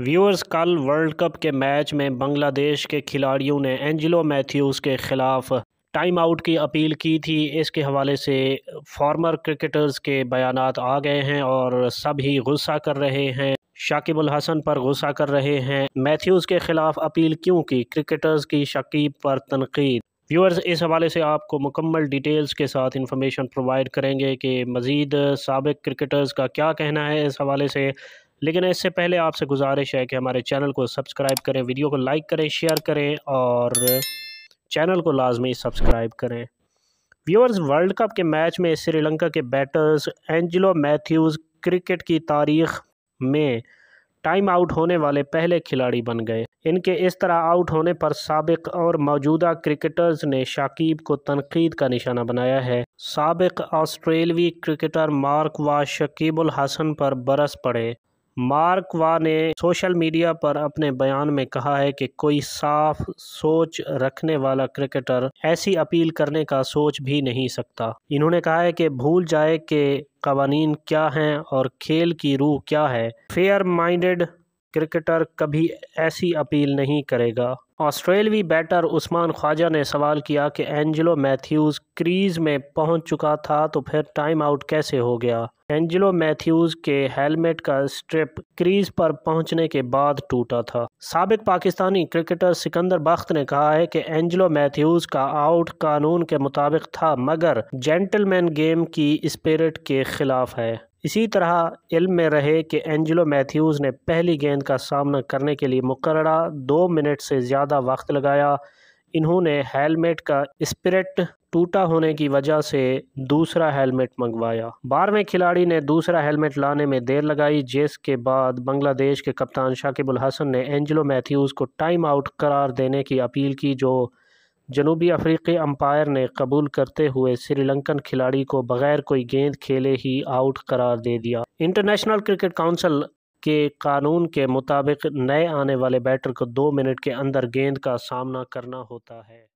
viewers कल world cup के match में बांग्लादेश के खिलाड़ियों ने एंजिलो मैथ्यूज़ के ख़िलाफ़ टाइम आउट की अपील की थी इसके हवाले से फॉर्मर क्रिकेटर्स के बयान आ गए हैं और सब ही गुस्सा कर रहे हैं शाकिब उल हसन पर गुस्सा कर रहे हैं मैथ्यूज़ के ख़िलाफ़ अपील क्यों की क्रिकेटर्स की शकीब पर तनकीद व्यूअर्स इस हवाले से आपको मुकम्मल डिटेल्स के साथ इन्फॉर्मेशन प्रोवाइड करेंगे कि मज़ीद सबक क्रिकेटर्स का क्या कहना है इस हवाले से लेकिन इससे पहले आपसे गुजारिश है कि हमारे चैनल को सब्सक्राइब करें वीडियो को लाइक करें शेयर करें और चैनल को लाजमी सब्सक्राइब करें व्यूअर्स वर्ल्ड कप के मैच में श्रीलंका के बैटर्स एंजिलो मैथ्यूज़ क्रिकेट की तारीख में टाइम आउट होने वाले पहले खिलाड़ी बन गए इनके इस तरह आउट होने पर सबक और मौजूदा क्रिकेटर्स ने शाकिब को तनकीद का निशाना बनाया है सबक ऑस्ट्रेलवी क्रिकेटर मार्क व शकीबुल हसन पर बरस पड़े मार्क वा ने सोशल मीडिया पर अपने बयान में कहा है कि कोई साफ सोच रखने वाला क्रिकेटर ऐसी अपील करने का सोच भी नहीं सकता इन्होंने कहा है कि भूल जाए कि कवानीन क्या हैं और खेल की रूह क्या है फेयर माइंडेड क्रिकेटर कभी ऐसी अपील नहीं करेगा ऑस्ट्रेलवी बैटर उस्मान ख्वाजा ने सवाल किया कि एंजलो मैथ्यूज़ क्रीज में पहुंच चुका था तो फिर टाइम आउट कैसे हो गया एंजलो मैथ्यूज़ के हेलमेट का स्ट्रिप क्रीज पर पहुंचने के बाद टूटा था सबक पाकिस्तानी क्रिकेटर सिकंदर बख्त ने कहा है कि एंजलो मैथ्यूज़ का आउट कानून के मुताबिक था मगर जेंटलमैन गेम की स्पिरिट के खिलाफ है इसी तरह इल्म में रहे कि एंजलो मैथ्यूज़ ने पहली गेंद का सामना करने के लिए मुकर्रा दो मिनट से ज़्यादा वक्त लगाया इन्होंने हेलमेट का स्पिरिट टूटा होने की वजह से दूसरा हेलमेट मंगवाया बारहवें खिलाड़ी ने दूसरा हेलमेट लाने में देर लगाई जिसके बाद बांग्लादेश के कप्तान शाकिबुल हसन ने एंजलो मैथ्यूज़ को टाइम आउट करार देने की अपील की जो जनूबी अफ्रीकी अंपायर ने कबूल करते हुए श्रीलंकन खिलाड़ी को बगैर कोई गेंद खेले ही आउट करार दे दिया इंटरनेशनल क्रिकेट काउंसिल के कानून के मुताबिक नए आने वाले बैटर को दो मिनट के अंदर गेंद का सामना करना होता है